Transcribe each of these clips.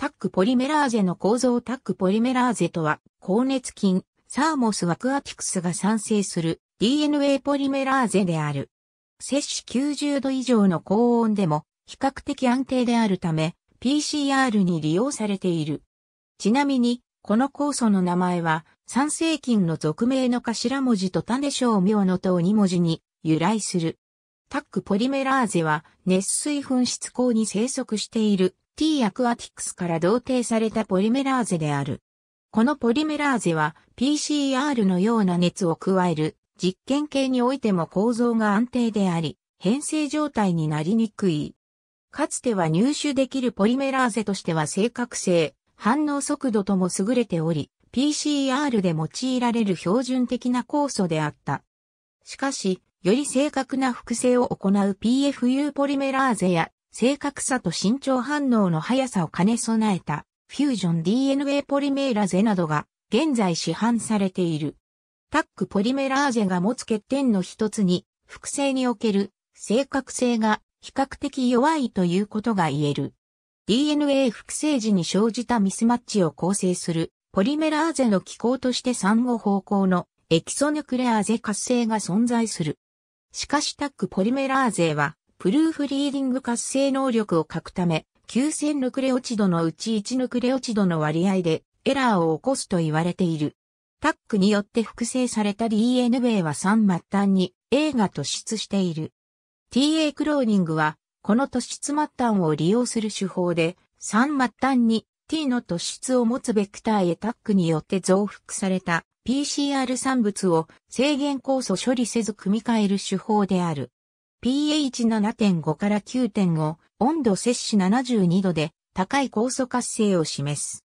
タックポリメラーゼの構造タックポリメラーゼとは、高熱菌、サーモスワクアティクスが産生する DNA ポリメラーゼである。摂氏90度以上の高温でも比較的安定であるため、PCR に利用されている。ちなみに、この酵素の名前は、酸性菌の俗名の頭文字と種小名の等2文字に由来する。タックポリメラーゼは熱水噴出口に生息している T アクアティクスから同定されたポリメラーゼである。このポリメラーゼは PCR のような熱を加える実験系においても構造が安定であり、変性状態になりにくい。かつては入手できるポリメラーゼとしては正確性、反応速度とも優れており、PCR で用いられる標準的な酵素であった。しかし、より正確な複製を行う PFU ポリメラーゼや正確さと身長反応の速さを兼ね備えた、フュージョン DNA ポリメーラゼなどが、現在市販されている。タックポリメラーゼが持つ欠点の一つに、複製における正確性が比較的弱いということが言える。DNA 複製時に生じたミスマッチを構成するポリメラーゼの機構として産後方向のエキソヌクレアーゼ活性が存在する。しかしタックポリメラーゼはプルーフリーディング活性能力を欠くため、9000ヌクレオチドのうち1ヌクレオチドの割合でエラーを起こすと言われている。タックによって複製された DNA は3末端に A が突出している。TA クローニングは、この突出末端を利用する手法で、3末端に T の突出を持つベクターへタックによって増幅された PCR 産物を制限酵素処理せず組み替える手法である。pH 7.5から9.5、温度摂取72度で高い酵素活性を示す。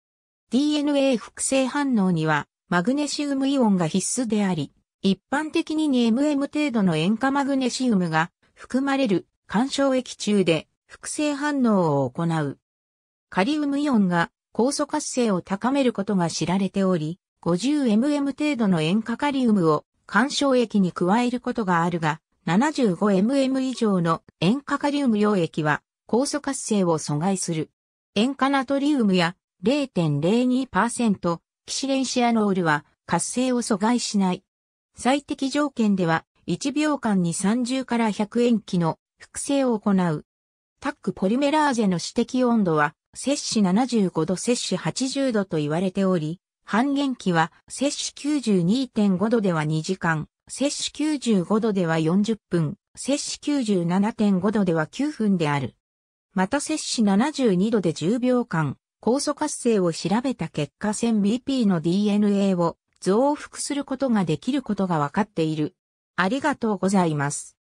DNA 複製反応にはマグネシウムイオンが必須であり、一般的に 2mm 程度の塩化マグネシウムが含まれる干渉液中で複製反応を行う。カリウムイオンが酵素活性を高めることが知られており、50mm 程度の塩化カリウムを干渉液に加えることがあるが、75mm 以上の塩化カリウム溶液は酵素活性を阻害する。塩化ナトリウムや0.02%キシレンシアノールは活性を阻害しない。最適条件では1秒間に30から100塩基の複製を行う。タックポリメラーゼの指摘温度は摂氏75度摂氏80度と言われており、半減期は摂氏92.5度では2時間、摂氏95度では40分、摂氏97.5度では9分である。また摂氏72度で10秒間、酵素活性を調べた結果 1000BP の DNA を増幅することができることが分かっている。ありがとうございます。